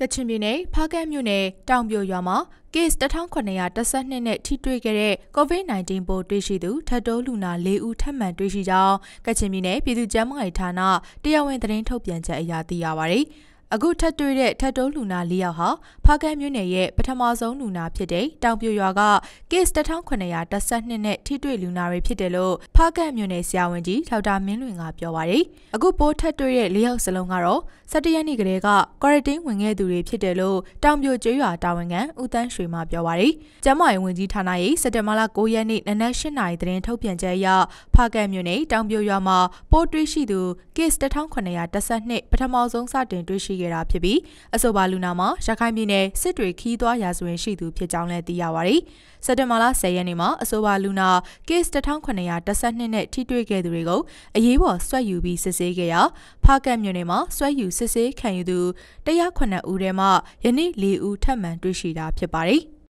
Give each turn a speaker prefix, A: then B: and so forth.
A: ကချင်ပြည်နယ်ဖားကန့်မြို့နယ်တောင်ပြိုရွာမှာ case 1912နဲ့ထိတွေ့ခဲ့တဲ့ COVID-19 ပိုးတွေ့ရှိသူထပ်တိုးလူနာ၄ဦးထပ်မံတွေ့ရှိကြောင်းကချင်ပြည်နယ်ပြည်သူ့ကျန်းမာရေးဌာနတရားဝင်သတင်းထုတ်ပြန်ချက်အရသိရပါဗျ။အခုထပ်တွေ့တဲ့ထပ်တုံးလူနာ၄ယောက်ဟာဖားကန်းမြို့နယ်ရဲ့ပထမဆုံးလူနာဖြစ်တဲ့တောင်ပြိုရွာက case 1912နဲ့ထိတွေ့လူနာတွေဖြစ်တယ်လို့ဖားကန်းမြို့နယ်ဆရာဝန်ကြီးဒေါက်တာမင်းလွင်ကပြောပါရယ်အခုပိုးထပ်တွေ့တဲ့၄ယောက်စလုံးကတော့17ရက်နေ့ကလေးက quarantine ဝင်ခဲ့သူတွေဖြစ်တယ်လို့တောင်ပြိုကျွေးရွာတာဝန်ခံဦးတန်းရွှေမှပြောပါရယ်ကျန်းမာရေးဝန်ကြီးဌာနရဲ့စက်တင်ဘာလ9ရက်နေ့နနက်8နာရီသတင်းထုတ်ပြန်ချက်အရဖားကန်းမြို့နယ်တောင်ပြိုရွာမှာပိုးတွေ့ရှိသူ case 1912ပထမဆုံးစတင်တွေ့ရှိခဲ့ခဲ့တာဖြစ်ပြီးအဆိုပါလူနာမှာရခိုင်ပြည်နယ်စစ်တွေခီးသွားရာဇဝင်ရှိသူဖြစ်ကြောင်းလည်းသိရပါရယ်စက်တင်ဘာလ10ရက်နေ့မှာအဆိုပါလူနာ case 1912နဲ့ထိတွေ့ခဲ့သူတွေကိုအရေးပေါ်ဆွဲယူပြီးစစ်ဆေးခဲ့ရာဖားကတ်မြို့နယ်မှာဆွဲယူစစ်ဆေးခံယူသူ109ဦးထဲမှာယနေ့4ဦးထပ်မံတွေ့ရှိတာဖြစ်ပါတယ်။